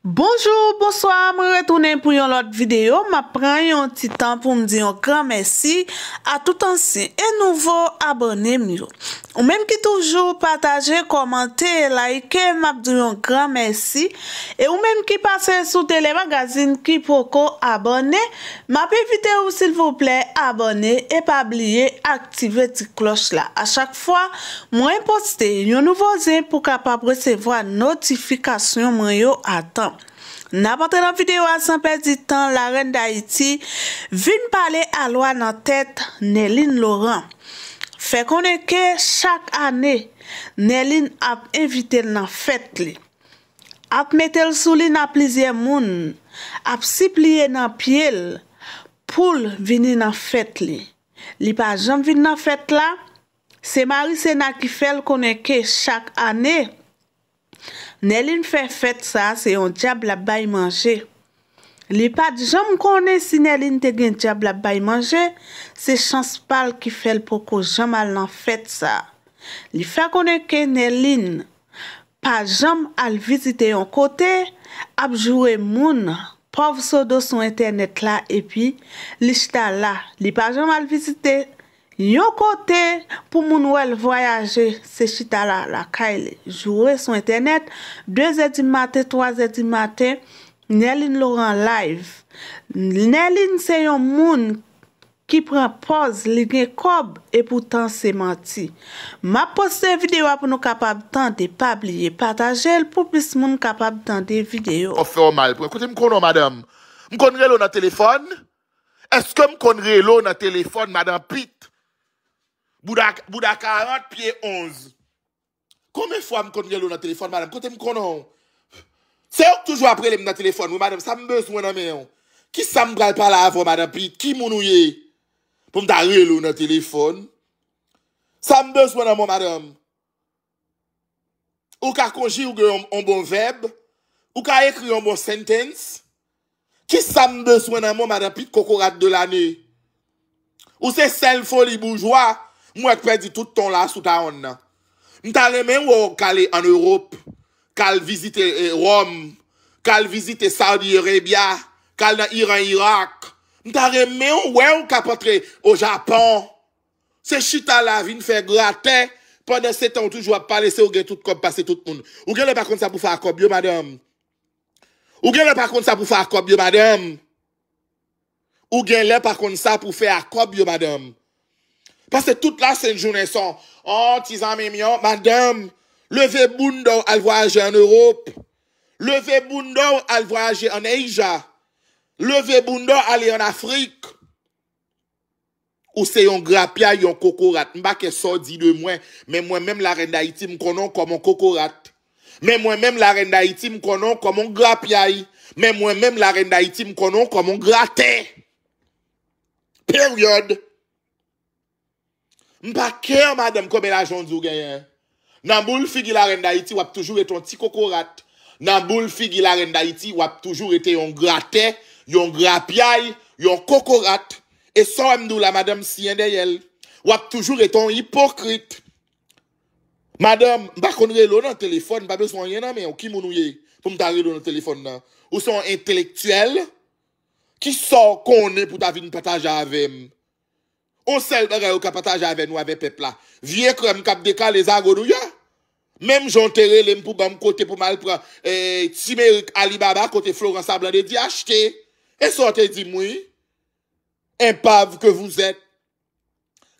Bonjour, bonsoir, mwen retounen pou yon lot videyo. Mwen pren yon ti tan pou mwen diyon gran mersi a tout ansen e nouvo abonnen mwen yo. Ou menm ki toujou pataje, komante, like, mwen diyon gran mersi e ou menm ki pase sou telemagazin ki poko abonnen, mwen pevite ou sil vouple abonnen e pa bliye aktive ti kloch la. A chak fwa, mwen poste yon nouvo zin pou kapap resevo a notifikasyon mwen yo atan. N apote nan videwa sanpe di tan la ren da iti, vin pale alwa nan tet Neline Laurent. Fe konen ke chak ane, Neline ap evite nan fet li. At metel sou li nan plizye moun, ap sip liye nan piel, poul vini nan fet li. Li pa jom vin nan fet la, se marise nan ki fel konen ke chak ane. Nelin fè fèt sa, se yon diable ap bay manje. Li pa jom konen si Nelin te gen diable ap bay manje, se chans pal ki fèl pou ko jom al nan fèt sa. Li fè konen ke Nelin pa jom al vizite yon kote, ap jowe moun, pov so do son internet la, e pi li chta la. Li pa jom al vizite. Yon kote pou moun wèl voyaje se chita la kail joure son internet. 2 zèdi matè, 3 zèdi matè, Neline Laurent live. Neline se yon moun ki prepoz li gen kob e pou tan se manti. Ma poste videwa pou nou kapab tante pabliye patajel pou bis moun kapab tante videyo. Ou fè ou mal pou ekote m konon madame. M konre lò nan telefon? Eske m konre lò nan telefon madame pit? Bouda 40, piye 11. Kome fwa m kontenye loun nan telefon, madame? Konten m konon? Se ouk toujou aprele m nan telefon, mou madame? Sa m bè swenan mè yon? Kis sa m bral pala avon, madame? Pi ki mounou ye? Pou m da rè loun nan telefon? Sa m bè swenan mou, madame? Ou ka konji ou ge yon bon veb? Ou ka ekri yon bon sentence? Kis sa m bè swenan mou, madame? Pi kokorat de lanè? Ou se sel fò li boujwa? Mwen ek perdi tout ton la souta on na. Mwen tan lemenwen kalen an Europe. Kal vizite eh, Rom. Kal vizite Saudi Arabia. Kal nan Iren Irak. Mwen tan lemenwen wè ou kapotre o Japon. Se chita la vin fe grate. Pon den se tan ou toujwa palese u gen tout kom passe tout moun. Ou gen le pakon sa pou fe akob yo madame. Ou gen le pakon sa pou fe akob yo madame. Ou gen le pakon sa pou fe akob yo madame. Pase tout la sè njounè son. Oh, tizan mè mè yon, madame, leve boundo al voyaje an Europe. Leve boundo al voyaje an Asia. Leve boundo alè an Afrik. Ou se yon grapyay, yon kokorat. Mba ke so di de mwen, mè mwen mèm la ren da iti mkonon komon kokorat. Mè mwen mèm la ren da iti mkonon komon grapyay. Mè mwen mèm la ren da iti mkonon komon gratè. Pèryode. Mpa kè, madèm, kòmè la jondzou genyen. Nanboul figi la rendayiti, wap toujou eton ti kokorat. Nanboul figi la rendayiti, wap toujou eton yon gratè, yon grapyay, yon kokorat. E son mdou la madèm si yon deyèl. Wap toujou eton hipokrit. Madèm, mpa konrelo nan telefon, mpa beswen yon nanmen, ou ki mounouye pou mta relo nan telefon nan. Ou son entelektuel, ki son konè pou ta vin pataj avèm. On sel bagay ou kapataj avè nou avè pepla. Vye krem kap deka les agonou ya. Mèm jantere lem pou bèm kote pou mal pran. Eh, Time Ali Baba kote Florence Ablade di achte. E sote di moui. Impav ke vous et.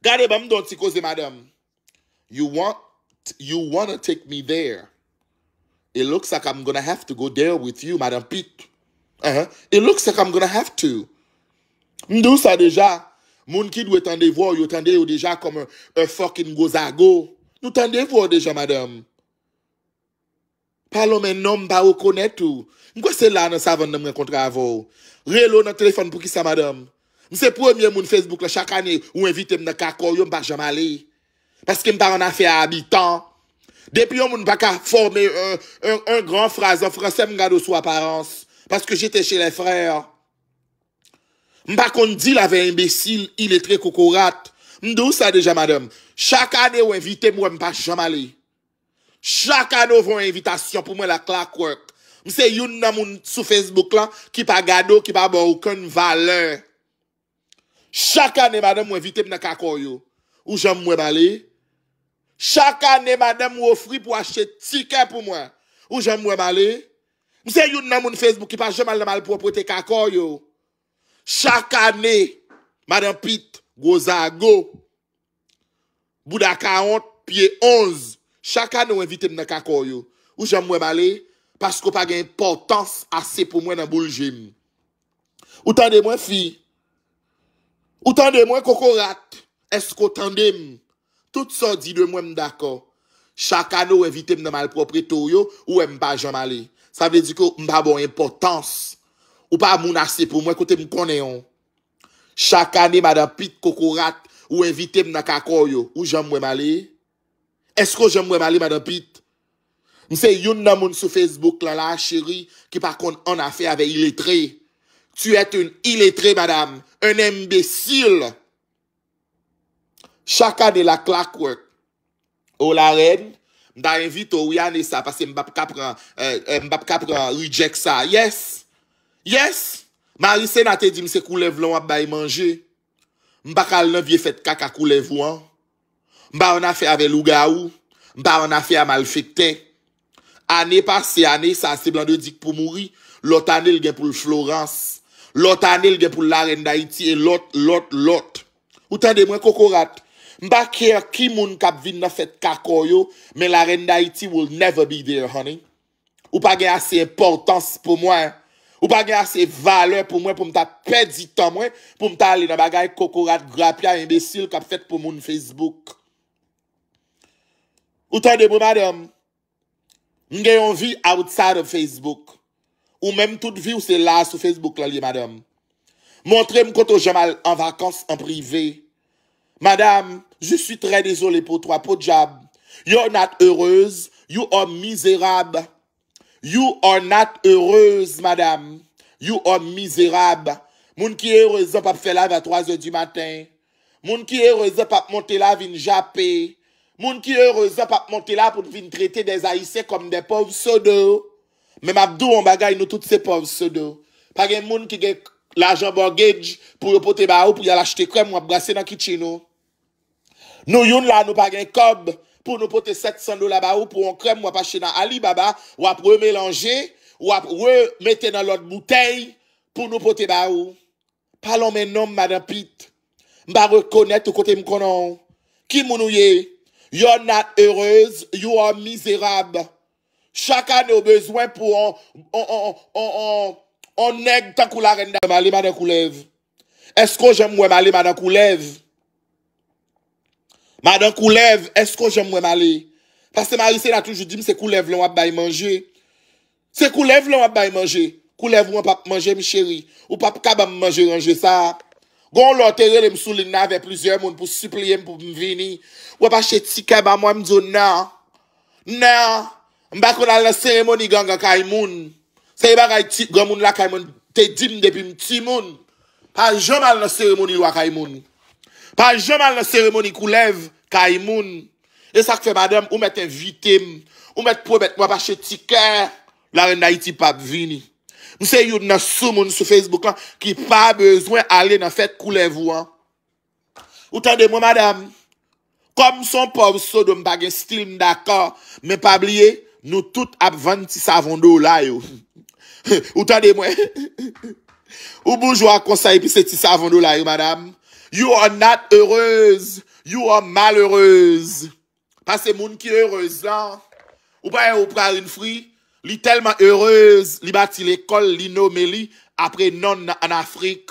Gade bèm don ti kose madame. You want, you wanna take me there. It looks like I'm gonna have to go there with you madame pit. Uh-huh. It looks like I'm gonna have to. Mdou sa deja. Moun ki dwe tende vwo yo tende yo deja kom un fucking gozago. Nou tende vwo deja madame. Palon men nom ba ou konet ou. Mwen kwa se la nan savon nan mwen kontra avou. Relo nan telefon pou ki sa madame. Mwen se pou emye moun Facebook la chakane ou invite mnen kakor yo mba jom ale. Paske mba an afe a habitan. Depi yo mwen baka forme un gran fraze an franse mwen gado sou aparense. Paske jete che le frey yo. Mpa kon di la ve imbesil, il e tre koukourat. Mde ou sa deja madame? Chaka ane ou invite mwen mpa jam ale. Chaka ane ou vwen invitation pou mwen la clockwork. Mse yon nan moun sou Facebook lan, ki pa gado, ki pa bwa ou kon valen. Chaka ane madame ou invite mwen kakoyou. Ou jam mwen male? Chaka ane madame ou ofri pou ashe tikè pou mwen. Ou jam mwen male? Mse yon nan moun Facebook ki pa jam ale mwen mpa wapote kakoyou. Chaka ne, madan pit, goza, go, buda ka ont, piye onz, chaka nou evitem nan kakor yo, ou jan mwen male, pasko pa gen importans ase pou mwen nan buljim. Ou tan de mwen fi, ou tan de mwen kokorat, esko tan de mwen, tout sa di de mwen mdaka, chaka nou evitem nan malpropri to yo, ou mwen pa jan male. Sa mwen de di ko mba bon importans, Ou pa moun ase pou mwen kote mkone yon? Chaka ne mada pit koko rat Ou evite mna kakoy yo Ou jom mwen male? Esko jom mwen male mada pit? Mse yon nan moun sou Facebook lala chiri Ki pakon an afe ave iletre Tu et un iletre madame Un embesil Chaka ne la clak wak Ou la ren Mda evite ou yane sa Pase mbap kapran euh, euh, Mbap kapran reject sa Yes Yes, marise na te di mi se koulev lan wap bay manje. Mba kal nan vie fet kaka koulev wan. Mba wana fe ave luga ou. Mba wana fe amal fikte. Ane par se ane, sa se blande dik pou mouri. Lot ane lge pou l'Florence. Lot ane lge pou larenda iti e lot, lot, lot. Ou tan de mwen kokorat. Mba kere ki moun kap vin nan fet kako yo, men larenda iti will never be there, honey. Ou pa gen ase importans pou mwen. Ou bagay a se vale pou mwen pou mta pedi tan mwen pou mta li nan bagay kokorat grapya imbesil kap fet pou moun Facebook. Ou tan debo madam, mgen yon vi outside of Facebook. Ou menm tout vi ou se la sou Facebook lalye madam. Montre m kontou jemal an vakans an prive. Madam, je suis très désolé pour toi, pour job. You are not heureuse, you are misérable. You are not heureuse, madame. You are miserabe. Moun ki heureuse pa pfe la ve a 3 e di maten. Moun ki heureuse pa pmonte la vin jape. Moun ki heureuse pa pmonte la pou vin trete de zaise kom de pov sodo. Men mapdou an bagay nou tout se pov sodo. Pagè moun ki gen l'ajan borgèj pou yo pote ba ou pou yal achte krem wap gase nan kicheno. Non. Nou youn la nou pagè kob. pou nou pote 700 dola ba ou pou an krem wapache nan Alibaba, wap re-melange, wap re-mete nan lot butey pou nou pote ba ou. Palon men nom mada pit, mba rekonet ou kote m konon. Ki mounou ye, you are not heureuse, you are miserabe. Chaka nou bezwen pou an neg takou la renda. Esko jemwe mali mada koulev? Madan koulev, esko jom wè malè? Pase Marise na toujou di mse koulev lè wap bay manjè. Se koulev lè wap bay manjè, koulev wap ap manjè mi chéri. Ou pap kaba manjè manjè sa. Gon lò terè lè msoulin na vè plizè moun pou supliè m pou mvini. Ou apache tike ba mwa mdou nan. Nan. Mbakon al la seremoni ganga kay moun. Se yi bagay tike gomoun la kay moun te dim depi mti moun. Pase jom al la seremoni lwa kay moun. Pan jaman nan seremoni kou lev, ka imoun. E sak fe madam, ou met en vitem, ou met pou bet mwa bashe tiker, la ren naiti pap vini. Mwen se yon nan sou moun sou Facebook lan, ki pa bezwen ale nan fet kou lev wan. Ou tande mwen madam, kom son pov so dom bagen stil mdaka, men pabliye, nou tout apvan ti savon do la yo. Ou tande mwen, ou boujwa konsay pi se ti savon do la yo madam. You are not heureuse, you are malheureuse. Pase moun ki heureuse lan, ou pa yon e ou pral yon fri, li telman heureuse, li bati l'ekol, li nou me li apre non an Afrik.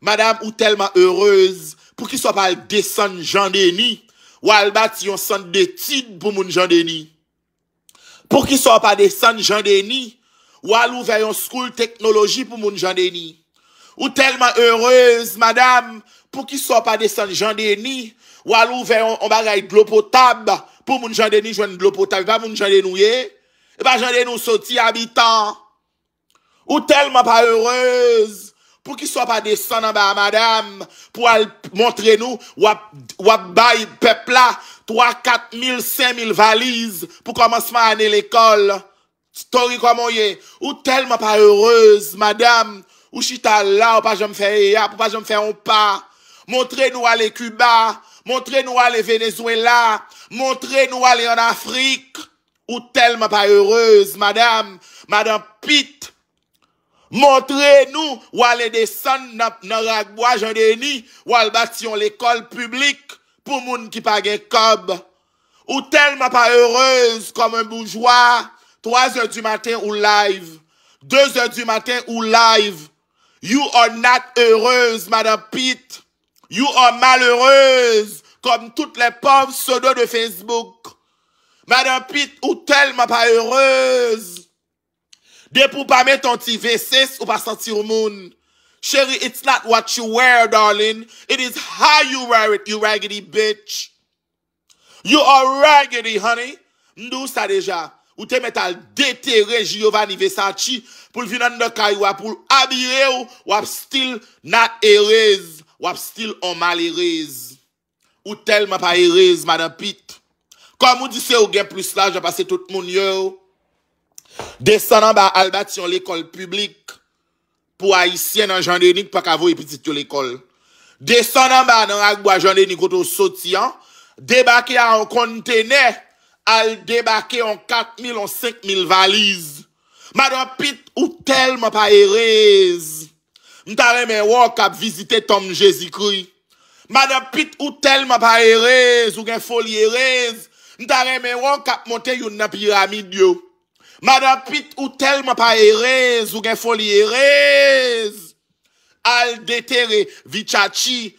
Madame ou telman heureuse, pou ki so pa l desen jandeni, ou al bati yon sen detid pou moun jandeni. Po ki so pa desen jandeni, ou al ouve yon skoul teknologi pou moun jandeni. Ou telman heureuse, madame, pou ki so pa desen jande ni, walo ou ven yon bagay glopo tab, pou moun jande ni jwenn glopo tab, pa moun jande nou ye, e pa jande nou soti habitan. Ou telman pa heureuse, pou ki so pa desen nan ba madame, pou al montre nou wap bay pepla 3, 4, 5 mil valiz pou komanseman ane l'ekol. Stori kwa moun ye, ou telman pa heureuse, madame, Ou chita la, ou pa jom fè e yap, ou pa jom fè ou pa. Montre nou wale Cuba. Montre nou wale Venezuela. Montre nou wale en Afrique. Ou telman pa eurez, madame, madame Pit. Montre nou wale desan nan ragboa jen deni. Wale bati yon lekol publik pou moun ki pa gen kob. Ou telman pa eurez, komen boujwa. Troye du maten ou live. Deuze du maten ou live. You are not heureuse, madame Pete. You are malheureuse, kom tout le pauv sodo de Facebook. Madame Pete ou telman pa heureuse. De pou pa met ton ti veses ou pa santi ou moun. Cherie, it's not what you wear, darling. It is how you wear it, you raggedy bitch. You are raggedy, honey. Nou sa deja. Ou te met al dete reji yo van i ve sanchi. Poul vinan do kay wapoul abye ou. Wap stil nan erez. Wap stil an mal erez. Ou telman pa erez madapit. Kom ou disye ou gen plus laj apase tout moun yo. Desonan ba albati yon lekol publik. Pou ayisyen nan jande yonik pa kavou epitit yon lekol. Desonan ba nan akbo a jande yonik outo sotiyan. Deba ki an konteney. al debake an 4.000 an 5.000 valiz, mada pit ou tel ma pa erez, mtare men wak ap vizite Tom Jezikri, mada pit ou tel ma pa erez, ou gen foli erez, mtare men wak ap monte yon na piramid yo, mada pit ou tel ma pa erez, ou gen foli erez, al detere vichachi,